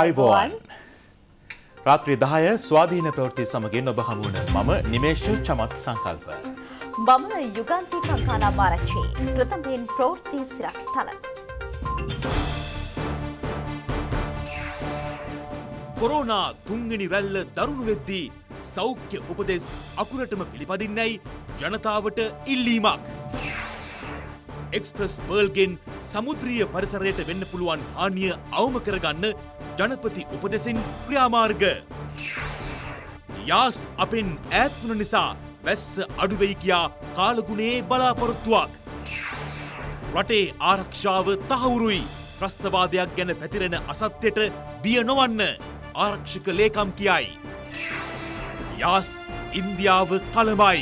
අයිබෝන් රාත්‍රී දහය ස්වාධීන ප්‍රවෘත්ති සමගින් ඔබ හමුවන මම නිමේශ චමත් සංකල්ප. බම යුගන්ති කංකානා පාරච්චි ප්‍රථමයෙන් ප්‍රවෘත්ති සිරස් තල. කොරෝනා තුන්ගනි රැල්ල දරුණු වෙද්දී සෞඛ්‍ය උපදෙස් අකුරටම පිළිපදින්නැයි ජනතාවට ඉල්ලීමක්. එක්ස්ප්‍රස් බර්ල්ගෙන් සමුද්‍රිය පරිසරයට වෙන්න පුළුවන් හානිය අවම කරගන්න ජනපති උපදෙසින් ක්‍රියාමාර්ග. යාස් අපෙන් ඈත්වුණ නිසා වැස්ස අඩුවෙයි කියා කාලගුණේ බලාපොරොත්තුවක්. රටේ ආරක්ෂාව තහවුරුයි ප්‍රස්ථවාදයක් ගැන පැතිරෙන අසත්‍යයට බිය නොවන්න ආරක්ෂික ලේකම් කියයි. යාස් ඉන්දියාව කළමයි.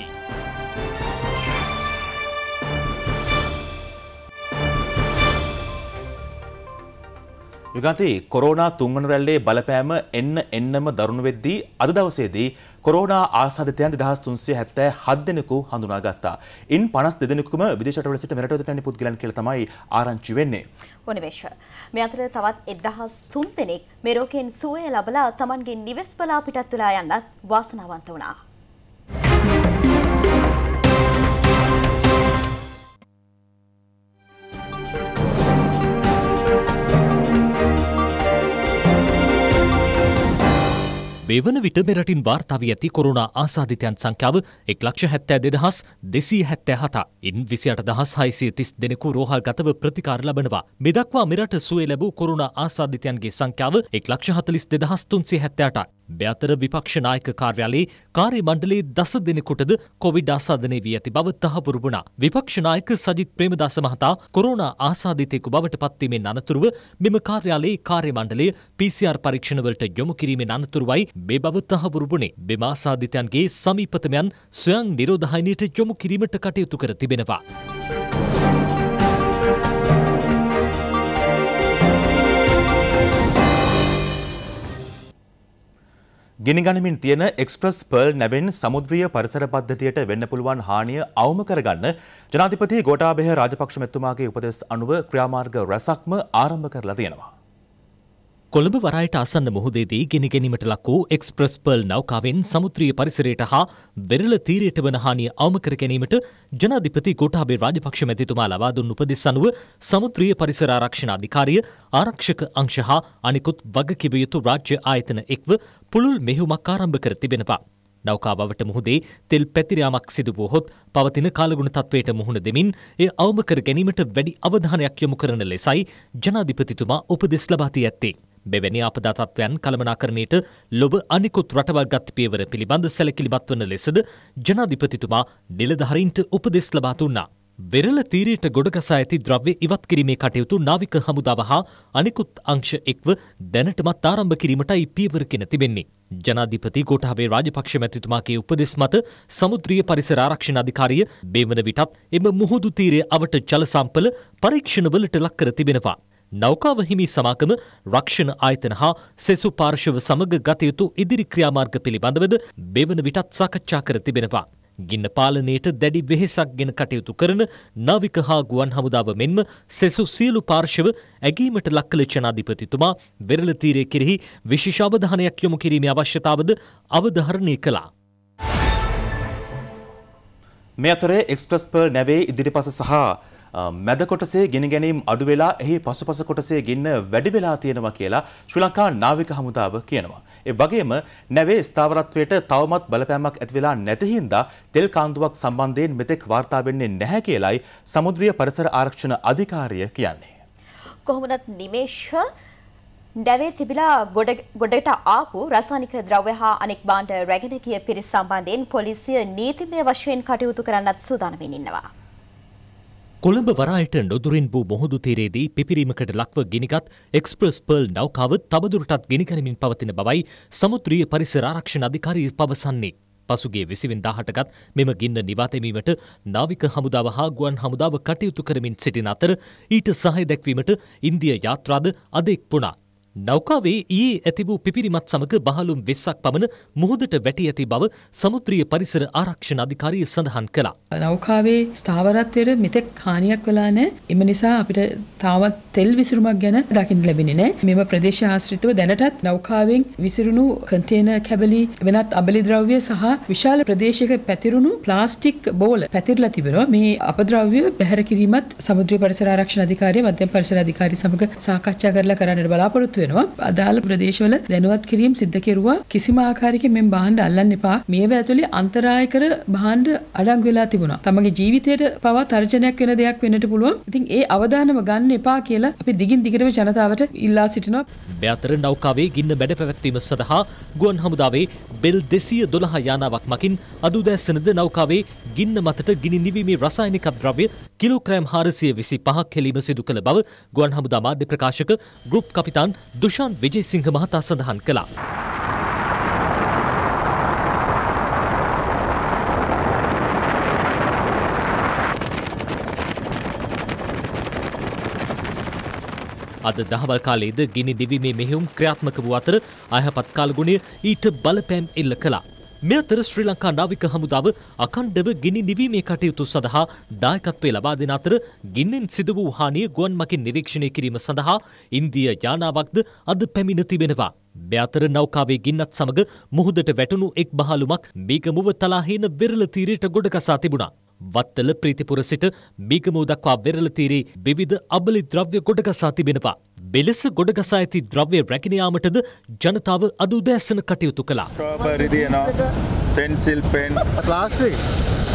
යුගන්ති කොරෝනා තුන්වන රැල්ලේ බලපෑම එන්න එන්නම දරුණු වෙද්දී අද දවසේදී කොරෝනා ආසාදිතයන් 2377 දෙනෙකු හඳුනාගත්තා. ඉන් 52 දෙනෙකුම විදේශයටවල සිට මෙරටට පැමිණි පුද්ගලයන් කියලා තමයි ආරංචි වෙන්නේ. ඔනිවේෂ. මේ අතර තවත් 1003 දෙනෙක් මේ රෝගයෙන් සුවය ලබලා තමන්ගේ නිවෙස් පලා පිටත් වෙලා යන්නත් වාසනාවන්ත වුණා. මේ වන විට මෙරටින් වාර්තාවී ඇති කොරුණා ආසාධිතයන් සංඛ්‍යාව එක් ලක්ෂ හැත්තෑ දෙදහස් දෙසී හැත්තෑ හතා ඉන් විසියට දහස් හයිසිය තිස් දෙනෙකු රෝහල් ගතව ප්‍රතිකාර ලබනවා. මෙදක්වා මෙරට සුවේ ලැබූ කොරුණා ආසාධිතයන්ගේ සංඛ්‍යාව එක් ලක්ෂ හතලිස් දෙදහස් තුන්සේ හැත්තෑටක්. බැතර විපක්ෂනායක කාර්යාලයේ කාර්ය මණ්ඩලයේ දස දෙනෙකුටද කොවිඩ් ආසාදනය වී ඇති බව තහවුරු වුණා. විපක්ෂනායක සජිත් ප්‍රේමදාස මහතා කොරෝනා ආසාදිතයෙකු බවට පත්වීමෙන් අනතුරුව මෙම කාර්යාලයේ කාර්ය මණ්ඩලය PCR පරීක්ෂණවලට යොමු කිරීමෙන් අනතුරුවයි මේ බව තහවුරු වුණේ. මෙම ආසාදිතයන්ගේ සමීපතමයන් ස්වයං නිරෝධහයනයට යොමු කිරීමට කටයුතු කර තිබෙනවා. ගිනිගනිමින් තියෙන එක්ස්ප්‍රස් පර්ල් නැවෙන් සමුද්‍රීය පරිසර පද්ධතියට වෙන්න පුළුවන් හානිය අවම කරගන්න ජනාධිපති ගෝඨාභය රාජපක්ෂ මෙතුමාගේ උපදෙස් අනුව ක්‍රියාමාර්ග රැසක්ම ආරම්භ කරලා තියෙනවා. කොළඹ වරායට අසන්න මුහුදේදී ගෙන ගැනීමට ලක් වූ එක්ස්ප්‍රස් පර්ල් නෞකාවෙන් සමුද්‍රීය පරිසරයට හා වෙරළ තීරයට වන හානිය අවම කර ගැනීමට ජනාධිපති ගෝඨාභය රාජපක්ෂ මැතිතුමා ලබා දුන් උපදෙස් අනුව සමුද්‍රීය පරිසර ආරක්ෂණ අධිකාරිය ආරක්ෂක අංශ හා අනිකුත් වගකිව යුතු රාජ්‍ය ආයතන එක්ව පුළුල් මෙහෙයුමක් ආරම්භ කර තිබෙනවා. නෞකාවට මුහුදේ තෙල් පැතිරයාමක් සිදු වූහොත් පවතින කාලගුණ තත්වයට මුහුණ දෙමින් එය අවම කර ගැනීමට වැඩි අවධානයක් යොමු කරන ලෙසයි ජනාධිපතිතුමා උපදෙස් ලබා දී ඇත්තේ. මෙවැනි ආපදා තත්ත්වයන් කළමනාකරණයට ලොබ අනිකුත් රටවල් ගත් පියවර පිළිබඳ සැලකිලිමත් වන ලෙසද ජනාධිපතිතුමා නිලධාරීන්ට උපදෙස් ලබා දුන්නා. වෙරළ තීරයට ගොඩගසා ඇති ද්‍රව්‍ය ඉවත් කිරීමේ කටයුතු නාවික හමුදාව හා අනිකුත් අංශ එක්ව දැනටමත් ආරම්භ කිරීමටයි පියවරගෙන තිබෙන්නේ. ජනාධිපති ගෝඨාභය රාජපක්ෂ මැතිතුමාගේ උපදෙස් මත සමුද්‍රීය පරිසර ආරක්ෂණ අධිකාරිය බේමන විටත් එම මුහුදු තීරය අවට ජල සම්පල පරීක්ෂණවලට ලක් කර තිබෙනවා. නෞකාව හිමි සමාගම රක්ෂණ ආයතන හා සෙසු පාර්ශව සමග ගතයුතු ඉදිරි ක්‍රියාමාර්ග පිළිබඳවද බෙවන විටත් සාකච්ඡා කර තිබෙනවා. ගින්න පාලනයට දැඩි වෙහෙසක් ගෙන කටයුතු කරන නාවික හා ගුවන් හමුදාව මෙන්ම සෙසු සියලු පාර්ශව ඇගීමට ලක්කල ජනාධිපතිතුමා වෙරළ තීරය කෙරෙහි විශේෂ අවධානයක් යොමු කිරීමේ අවශ්‍යතාවද අවධාරණය කළා. මේ අතරේ එක්ස්ප්‍රස් පර්ල් නැවේ ඉදිරිපස සහ මැද කොටසේ ගෙන ගැනීම් අඩු වෙලා එහි පසුපස කොටසේ ගින්න වැඩි වෙලා තියෙනවා කියලා ශ්‍රී ලංකා නාවික හමුදාව කියනවා. ඒ වගේම නැවේ ස්ථාවරත්වයට තවමත් බලපෑමක් ඇති වෙලා නැති හින්දා තෙල් කාන්දුවක් සම්බන්ධයෙන් මෙතෙක් වාර්තා වෙන්නේ නැහැ කියලයි සමුද්‍රීය පරිසර ආරක්ෂණ අධිකාරිය කියන්නේ. කොහොමදත් නිමේෂ දැවේ තිබිලා ගොඩට ආපු රසානික ද්‍රව්‍ය හා අනෙක් බාණ්ඩ රැගෙන ගිය පිරිස් සම්බන්ධයෙන් පොලිසිය නීතිමය වශයෙන් කටයුතු කරන්නත් සූදානම් වෙමින් ඉන්නවා. කොළඹ වරායට නොදුරින් වූ මොහොදු තීරයේදී පිපිරීමකට ලක්ව ගිනිගත් එක්ස්ප්‍රස් පර්ල් නෞකාව තවදුරටත් ගිනිගැනීමින් පවතින බවයි සමුද්‍රීය පරිසර ආරක්ෂණ අධිකාරී පවසන්නේ. පසුගිය 20 හටගත් මෙම ගින්න නිවා තැබීමට නාවික හමුදාව හා ගුවන් හමුදාව කටයුතු කරමින් සිටින අතර ඊට සහාය දැක්වීමට ඉන්දිය යාත්‍රාද අද එක්වුණා. නෞකාවේ ඊයේ ඇතිවූ පිපිරිමත් සමග බහලුම් වෙස්සක් පමණ මුහුදට වැටි ඇති බව සමුද්‍රිය පරිසර ආරක්ෂණ අධිකාරිය සඳහන් කළා. නෞකාවේ ස්ථාවරත්වයට මෙතෙක් හානියක් වෙලා නැහැ. එම නිසා අපිට තාමත් තෙල් විසිරුමක් ගැන දකින්න ලැබෙන්නේ නැහැ. මෙම ප්‍රදේශ ආශ්‍රිතව දැනටත් නෞකාවෙන් විසිරුණු කන්ටේනර් කැබලි වෙනත් අබලි ද්‍රව්‍ය සහ විශාල ප්‍රදේශයක පැතිරුණු ප්ලාස්ටික් බෝල පැතිරලා තිබෙනවා. මේ අපද්‍රව්‍ය බැහැර කිරීමත් සමුද්‍රිය පරිසර ආරක්ෂණ අධිකාරිය මධ්‍යම පරිසර අධිකාරිය සමග සාකච්ඡා කරලා කරන්නට බලාපොරොත්තු වෙනවා. අදාළ ප්‍රදේශවල දැනුවත් කිරීම සිද්ධ කෙරුවා. කිසිම ආකාරයකින් මෙම් භාණ්ඩ අල්ලන්න එපා. මේව ඇතුලේ අන්තරාය කර භාණ්ඩ අඩංගු වෙලා තිබුණා. තමගේ ජීවිතයට පවා තර්ජනයක් වෙන දෙයක් වෙන්නට පුළුවන්. ඉතින් ඒ අවධානම ගන්න එපා කියලා අපි දිගින් දිගටම ජනතාවට ඉල්ලා සිටිනවා. මෙතර නෞකාවේ ගින්න බැඩ පැවැත්වීම සඳහා ගුවන් හමුදාවේ බෙල් දෙසිය දොළහ යානාවක් මකින් අදුදැස්සනද නෞකාවේ ගින්න මතට ගිනි නිවීමේ රසායනික ද්‍රව්‍ය කිලෝග්‍රෑම් හාරසිය විසි පහක් හෙලීම සිදු කළ බව ගුවන් හමුදා මාධ්‍ය ප්‍රකාශක ගෘප් කපිතාන් දුෂාන් විජේසිංහ මහතා සඳහන් කළා. අද දහවල් කාලයේද ගිනි දිවීමේ මෙහෙයුම් ක්‍රියාත්මක වූ අතර අයහපත් කාලගුණය ඊට බලපෑම් එල්ල කළා. මේ අතර ශ්‍රී ලංකා නාවික හමුදාව අඛණ්ඩව ගිනි නිවීමේ කටයුතු සඳහා දායකත්වය ලබා දෙන අතර ගින්නෙන් සිදු වූ හානිය ගුවන් මගින් නිරීක්ෂණය කිරීම සඳහා ඉන්දිය යානාවක්ද අද පැමිණ තිබෙනවා. මේ අතර නෞකාවේ ගින්නත් සමග මුහුදට වැටුණු එක් බහලුමක් මීගමුව තලාහීන විරල තීරයට ගොඩගසා තිබුණා. වත්තල ප්‍රීතිපුර සිට බිගමූ දක්වා වෙරළ තීරේ විවිධ අබලි ද්‍රව්‍ය ගොඩගසා තිබෙනවා. බෙලෙස ගොඩගසා ඇති ද්‍රව්‍ය රැගෙන යාමටද ජනතාව අද උදෑසන කටයුතු කළා. ස්ට්‍රෝබෙරි දිනනවා. පෙන්සිල් පෙන් ප්ලාස්ටික්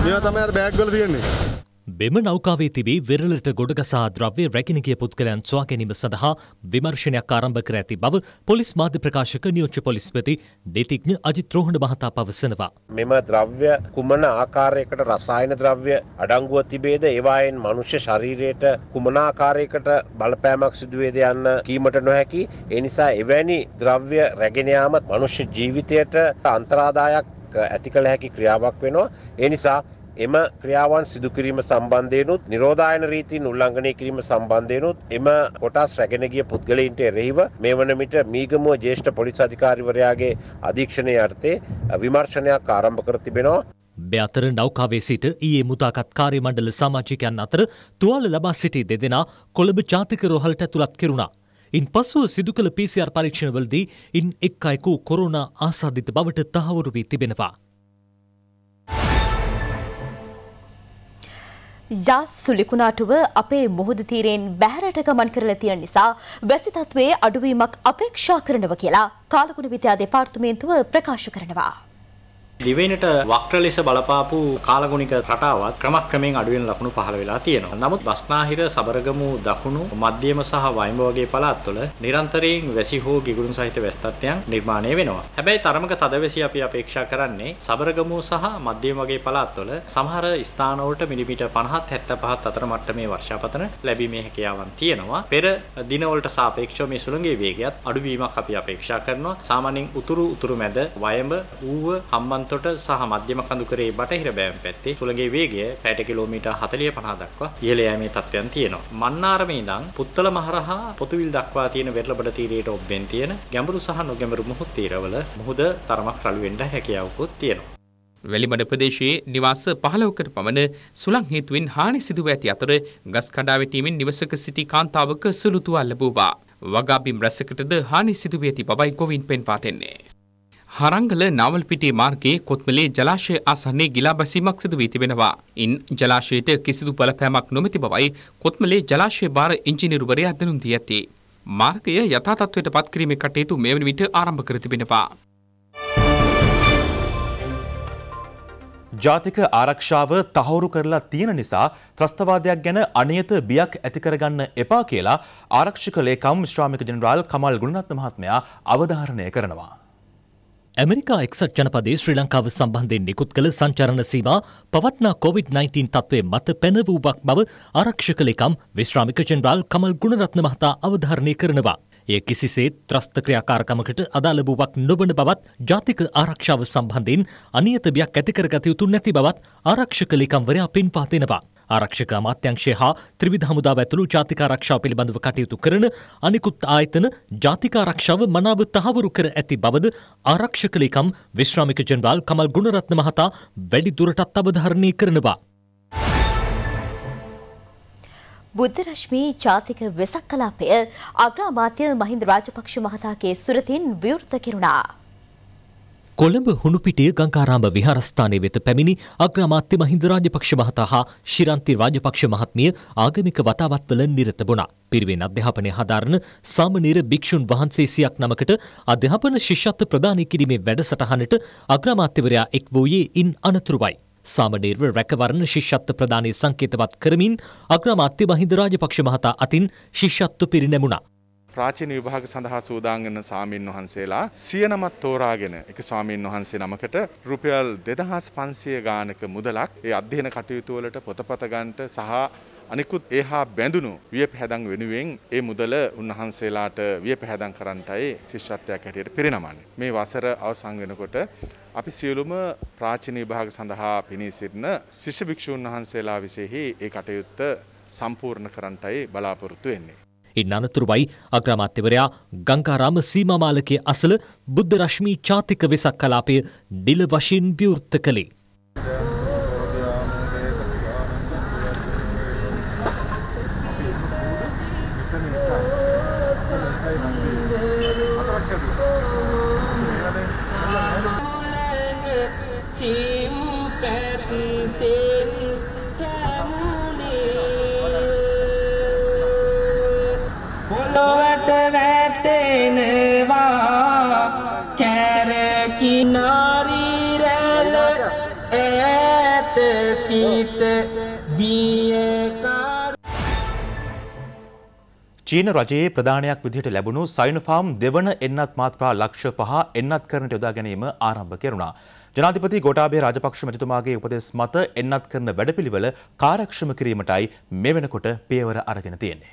මේවා තමයි අර බෑග් වල තියෙන්නේ. මෙම නෞකාවේ තිබී විරලට ගොඩගසා ද්‍රව්‍ය රැකිනගිය පුද්ගලයන් ස්වා ගැනීම සඳහා විමර්ශනයක් ආරම්භ කර ඇති බව පොලිස් මාධ්‍ය ප්‍රකාශක නියෝජ්‍ය පොලිස්පති නීතිඥ අජිත් රෝහණ මහතා පවසනවා. මෙම ද්‍රව්‍ය කුමන ආකාරයකට රසායන ද්‍රව්‍ය අඩංගුව තිබේද ඒවායෙන් මනුෂ්‍ය ශරීරයට කුමන ආකාරයකට බලපෑමක් සිදුවේද යන්න කීමට නොහැකි. ඒ නිසා එවැනි ද්‍රව්‍ය රැගෙන යාම මනුෂ්‍ය ජීවිතයට අන්තරාදායක් ඇති කළ හැකි ක්‍රියාවක් වෙනවා. ඒ නිසා එම ක්‍රියාවන් සිදුකිරීම සම්බන්ධයනුත් නිරෝධායන රීතින් උල්ලංඝනය කිරීම සම්බන්ධයනුත් එම කොටස් රැගෙනගිය පුද්ගලයින්ට එරෙහිව මේ වනමිට මීගමුව ජේෂ්ඨ පොලිස් අධිකාරිවරයාගේ අධීක්ෂණය අර්ථේ විමර්ශනයක් ආරම්භ කර තිබෙනවා. බ්‍යතර නෞකාවේ සිට ඊයේ මුදාකත් කාර්ය මණ්ඩල සමාජිකයන් අතර තුවාල ලබා සිටි දෙදෙනා කොළඹ ජාතික රොහලට ඇතුළත් කෙරුණා. ඉන් පසුව සිදු කළ PCR පරීක්ෂණවලදී ඉන් එක් අයකු කොරුණා ආසාධිත බවට තහවුරු වී තිබෙනවා. යස් සුලිකුණාටුව අපේ මුහුද තීරයෙන් බැහැරට ගමන් කරලා තියෙන නිසා වැසි තත්ත්වයේ අඩුවීමක් අපේක්ෂා කරනවා කියලා කාලගුණ විද්‍යා දෙපාර්තමේන්තුව ප්‍රකාශ කරනවා. ලිවෙනට වක්්‍ර ලෙස බලපාපු කාලගුණික රටාවත් ක්‍රමක්‍රමෙන් අඩුවෙන් ලකුණු පහළ වෙලා තියෙනවා. නමුත් බස්නාහිර සබරගමු දකුණු මධ්‍යම සහ වයිම වගේ පළාත්වල නිරන්තරයෙන් වැසි හෝ ගිගුරුන් සහිත වැස්තත්වයන් නිර්මාණය වෙනවා. හැබැයි තරමක තදවැසි අපි අපේක්ෂා කරන්නේ සබරගමු සහ මධ්‍යම වගේ පළාත්වල සමහර ස්ථානවලට මිලිමීටර් 50 75 අතර මට්ටමේ වර්ෂාපතන ලැබීමේ හැකියාවන් තියෙනවා. පෙර දිනවලට සාපේක්ෂව මේ සුළඟේ වේගයත් අඩුවීමක් අපි අපේක්ෂා කරනවා. සාමාන්‍යයෙන් උතුරු උතුරු මැද වයඹ ඌව හම්බන්ත එතකොට සහ මධ්‍යම කඳු කරේ බටහිර බෑම් පැත්තේ සුළඟේ වේගය පැයට කිලෝමීටර් 40 50 දක්වා ඉහළ යෑමේ තත්ත්වයන් තියෙනවා. මන්නාරමේ ඉඳන් පුත්තල මහරහා පොතුවිල් දක්වා තියෙන වෙරළබඩ තීරයට ඔබ්බෙන් තියෙන ගැඹුරු සහ නොගැඹුරු මුහුත් තීරවල මුහුද තරමක් රළු වෙන්න හැකියාවකුත් තියෙනවා. වැලිමඩ ප්‍රදේශයේ නිවාස පහලවකට පමණ සුළං හේතුවෙන් හානි සිදුව ඇති අතර ගස් කඩා වැටීමෙන් නිවසක සිටි කාන්තාවක සුළුතුවල් ලැබුවා. වගාබිම් රැසකටද හානි සිදුව ඇති බවයි කොවින් පෙන්වා දෙන්නේ. හරංගල නවල්පිටිය මාර්ගයේ කොත්මලේ ජලාශය ආසන්නේ ගිලා බැසීමක් සිදු වී තිබෙනවා. ඉන් ජලාශයට කිසිදු බලපෑමක් නොමැති බවයි කොත්මලේ ජලාශය භාර ඉංජිනේරුවරයා දැනුම් දී ඇත්තේ. මාර්ගය යථා තත්ත්වයට පත් කිරීමේ කටයුතු මේ වන විට ආරම්භ කර තිබෙනවා. ජාතික ආරක්ෂාව තහවුරු කරලා තියෙන නිසා ත්‍රස්තවාදයක් ගැන අනියත බියක් ඇති කරගන්න එපා කියලා ආරක්ෂක ලේකම් ශ්‍රාමික ජෙනරාල් කමල් ගුණරත්න මහත්මයා අවධාරණය කරනවා. ඇමරිකා එක්සත් ජනපදේ ශ්‍රී ලංකාව සම්බන්ධයෙන් නිකුත් කළ සංචරණ සීමා පවත්නා COVID-19 තත්ත්වය මත පැන වූ බක් බව ආරක්ෂක ලේකම් විශ්‍රාමික ජෙනරාල් කමල් ගුණරත්න මහතා අවධාරණය කරනවා. එය කිසිසේත් ත්‍රස්ත ක්‍රියාකාරකමකට අදාළ වූවක් නොබන බවත් ජාතික ආරක්ෂාව සම්බන්ධයෙන් අනියතබයක් ඇතිකරගත යුතු නැති බවත් ආරක්ෂක ලේකම්වරයා පෙන්වා දෙනවා. ආරක්ෂක අමාත්‍යංශය හා ත්‍රිවිධ හමුදා ඇතුළු ජාතික ආරක්ෂාව පිළිබඳව කටයුතු කරන අනිකුත් ආයතන ජාතික ආරක්ෂාව මනාව තහවුරු කර ඇති බවද ආරක්ෂක ලේකම් විශ්‍රාමික ජනරාල් කමල් ගුණරත්න මහතා වැඩි දුරටත් අවධාරණය කරනවා. බුද්ධරශ්මී ජාතික වෙසක් කලාපය අග්‍රාමාත්‍ය මහින්ද රාජපක්ෂ මහතාගේ සුරතින් විවෘත කෙරුණා. කොළඹ හුණුපිටිය ගංකාරාම විහාරස්ථානය වෙත පැමිණි අග්‍රාමාත්‍ය මහින්ද රාජපක්ෂ මහතා හා ශිරන්ති රාජපක්ෂ මහත්මිය ආගමික වතාවත්වල නිරත වුණා. පිරිවෙන් අධ්‍යාපනය හදාරන සාමනීර භික්ෂුන් වහන්සේ සියක් නමකට අධ්‍යාපන ශිෂ්‍යත්ව ප්‍රදානය කිරීමේ වැඩසටහනට අග්‍රාමාත්‍යවරයා එක් වූයේ ඉන් අනතුරුවයි. සාමනීරව රැකවරණ ශිෂ්‍යත්ව ප්‍රදානය සංකේතවත් කරමින් අග්‍රාමාත්‍ය මහින්ද රාජපක්ෂ මහතා අතින් ශිෂ්‍යත්ව පිරිනැමුණා. ප්‍රාචීන විභාග සඳහා සූදානම් වන සාමීන් වහන්සේලා සිය නමක් තෝරාගෙන එක ස්වාමීන් වහන්සේ නමකට රුපියල් 2500 ගානක මුදලක් ඒ අධ්‍යයන කටයුතු වලට පොතපත ගන්නට සහ අනිකුත් ඒහා බැඳුණු විය පැහැදන් වෙනුවෙන් ඒ මුදල උන්වහන්සේලාට විය පැහැදන් කරන්ටයි ශිෂ්‍යත්වයක් හැටියට පිරිනමන්නේ. මේ වසර අවසන් වෙනකොට අපි සියලුම ප්‍රාචීන විභාග සඳහා පිණී සිටින ශිෂ්‍ය භික්ෂූන් වහන්සේලා විසෙහි ඒ කටයුත්ත සම්පූර්ණ කරන්ටයි බලාපොරොත්තු වෙන්නේ. ඉන් අනතුරුවයි අග්‍රාමාත්‍යවරයා ගංකාරාම සීමාමාලකයේ අසල බුද්ධ රශ්මී චාතික වෙසක් කලාපය ඩිල වශයෙන් ව්‍යවෘත්ත කළේ. See? චීන රජයේ ප්‍රධානයක් විදිහට ලැබුණු සයිනෆාම් දෙවන එන්නත් මාත්‍රා ලක්ෂ පහ එන්නත් කරනට යොදා ගැනීම ආරම්භ කෙරුණා. ජනාධිපති ගෝඨාභය රාජපක්ෂ මැතිතුමාගේ උපදෙස් මත එන්නත් කරන වැඩපිළිවෙල කාර්යක්ෂම කිරීමටයි මේ වෙනකොට පියවර අරගෙන තියෙන්නේ.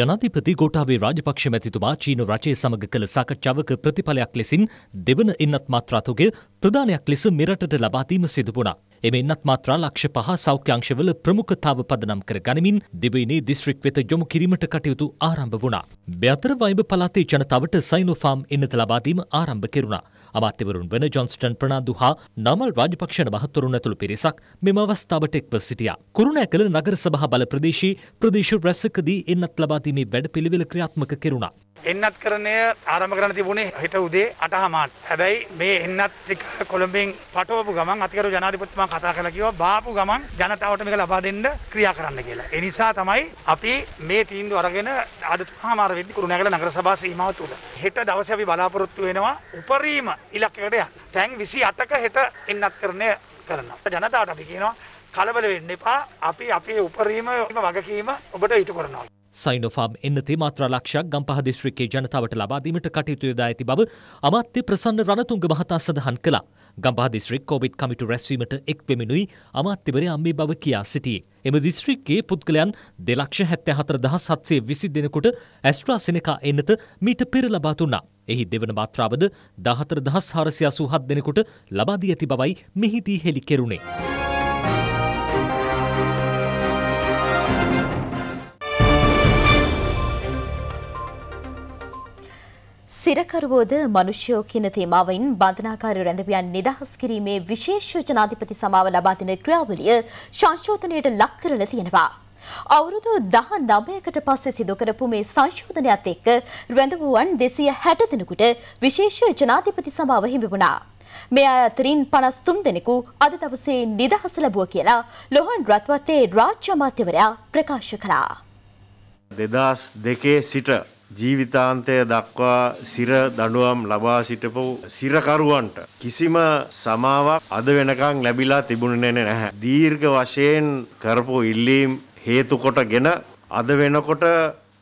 ජනාධිපති ගෝටාවේ රාජපක්ෂ මැතිතුමා චීන රජය සමඟ කළ සාකච්ඡාවක ප්‍රතිඵලයක් ලෙසින් දෙවන එන්නත් මාත්‍රාතුගේ ප්‍රධානයක් ලෙස මෙරටට ලබාදීම සිදුපුණා. එමෙන්නත් මාත්‍රා ලක්ෂ පහ සෞඛ්‍යංශවල ප්‍රමුඛතාව පදනම් කර ගනිමින් දෙවයිනේ දිස්ත්‍රික් වෙත යොමු කිරීමට කටයුතු ආරම්භ වුණා. බැතර වයිබ පළාතේ ජනතාවට සයිනෝෆාම් එන්නත ලබාදීම ආරම්භ කෙරුණා. අමාත්‍යවරුන් වන ජොන්ස්ටන් ප්‍රනාන්දු හා නමල් රාජපක්ෂණ මහත්වරුන් ඇතුළු පිරිසක් මෙම අවස්ථාවට එක්ව සිටියා. කුරුණෑකල නගර සභා බල ප්‍රදේශයේ ප්‍රදේශ රැසකදී එන්නත් ලබාදීමේ වැඩපිළිවෙල ක්‍රියාත්මක කෙරුණා. එන්නත් කරණය ආරම කරන තිබුණේ හිට උදේ අටහමාට. හැබැයි මේ එන්නත් එක කොළඹින් පටවපු ගමන් අතිකරු ජනාධිපතිතුමා කතා කළා කිව්වා බාපු ගමන් ජනතාවට මේක ලබා දෙන්න ක්‍රියා කරන්න කියලා. ඒ නිසා තමයි අපි මේ තීන්දුව අරගෙන අද තුනමාර වෙද්දී කුරුණෑගල නගර සභා සීමාව තුල. හෙට දවසේ අපි බලාපොරොත්තු වෙනවා උපරිම ඉලක්කයකට යන්න. තැන් 28ක හෙට එන්නත් කරණය කරනවා. ජනතාවට අපි කියනවා කලබල වෙන්න එපා. අපි අපේ උපරිම වගකීම ඔබට ඉටු කරනවා. සයිනොෆාම් එන්නතේ මාත්‍රා ලක්ෂයක් ගම්පහ දිස්ත්‍රික්කයේ ජනතාවට ලබා දීමට කටයුතු යොදා ඇති බව අමාත්‍ය ප්‍රසන්න රණතුංග මහතා සඳහන් කළා. ගම්පහ දිස්ත්‍රික් කොවිඩ් කමිටු රැස්වීමට එක් වෙමිනුයි අමාත්‍යවරයා මේ බව කියා සිටියේ. එම දිස්ත්‍රික්කයේ පුද්ගලයන් දෙලක්ෂ හැත්තෑ හතර දහස් හත්සේ විසි දෙනෙකුට ඇස්ට්‍රා සෙනකා එන්නත මීට පෙර ලබා දුන්නා. එහි දෙවන මාත්‍රාවද දහතර දහස් හාරසිය අසූ හත් දෙනෙකුට ලබාදී ඇති බවයි මෙහිදී හෙළි කෙරුණේ. සිරකරුවෝද මනුෂ්‍යයෝ කියන තේමාවෙන් බන්ධනාකාරී රැඳවියන් නිදහස් කිරීමේ විශේෂ ජනාධිපති සමාව ලබා දෙන ක්‍රියාවලිය සංශෝධනයට ලක් කරලා තියෙනවා. අවුරුදු 19කට පස්සේ සිදු කරපු මේ සංශෝධනයත් එක්ක රැඳවුවන් 260 දෙනෙකුට විශේෂ ජනාධිපති සමාව හිමි වුණා. මේ අය අතරින් 53 දෙනෙකු අද දවසේ නිදහස ලැබුවා කියලා ලොහන් රත්වත්තේ රාජ්‍ය අමාත්‍යවරයා ප්‍රකාශ කළා. 2002 සිට ජීවිතාන්තය දක්වා සිර දඩුවම් ලබා සිටපු සිරකරුවන්ට කිසිම සමාවක් අද වෙනකං ලැබිලා තිබුණෙ නැහැ. දීර්ඝ වශයෙන් කරපු ඉල්ලීම් හේතුකොටගෙන අද වෙනකොට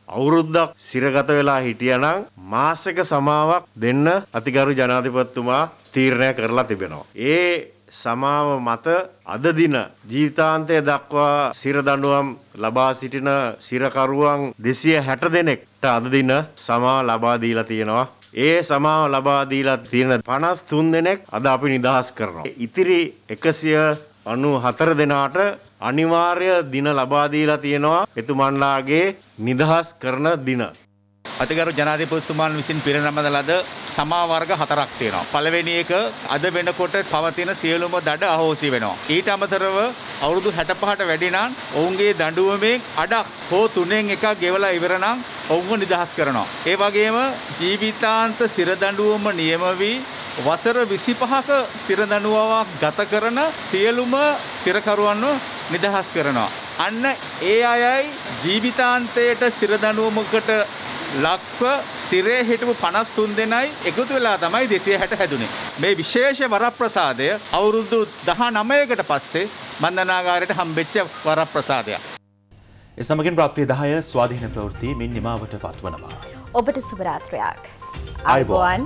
අවුරුද්දක් සිරගත වෙලා හිටියනම් මාසක සමාවක් දෙන්න අතිගරු ජනාධිපතිතුමා තීරණය කරලා තිබෙනවා. ඒ සමාව මත අද දින ජීවිතාන්තය දක්වා සිර දඬුවම් ලබා සිටින සිරකරුවන් 260 දෙනෙක් අද දින සමාව ලබා දීලා තියෙනවා. ඒ සමාව ලබා දීලා තියෙන 53 දෙනෙක් අද අපි නිදහස් කරනවා. ඉතිරි 194 දෙනාට අනිවාර්ය දින ලබා දීලා තියෙනවා. එතුමන්ලාගේ නිදහස් කරන දින. අතිගරු ජනාධිපතිතුමාන් විසින් පිරිනමන ලද සමාවර්ග හතරක් තියෙනවා. පළවෙනි එක අද වෙනකොට පවතින සියලුම දඩ අහෝසි වෙනවා. ඊට අමතරව අවුරුදු 65ට වැඩි නම් ඔවුන්ගේ දඬුවමෙන් අඩක් හෝ තුනෙන් එකක් ගෙවලා ඉවර නම් ඔවුන්ව නිදහස් කරනවා. ඒ වගේම ජීවිතාන්ත සිර දඬුවම නියම වී වසර 25ක සිර දඬුවමක් ගත කරන සියලුම සිරකරුවන්ව නිදහස් කරනවා. අන්න ඒ අයයි ජීවිතාන්තයට සිර දඬුවමකට ලක්ව සිරේ හිටපු 53 දෙනයි එකතු වෙලා තමයි 260 හැදුනේ. මේ විශේෂ වරප්‍රසාදය අවුරුදු 19කට පස්සේ බන්ධනාගාරයට හම්බෙච්ච වරප්‍රසාදයක්. ඒ සමගින් රාත්‍රී 10 ස්වාධීන ප්‍රවෘත්ති මින් නිමාවට පත්වනවා. ඔබට සුබ රාත්‍රියක්. ආයුබෝවන්.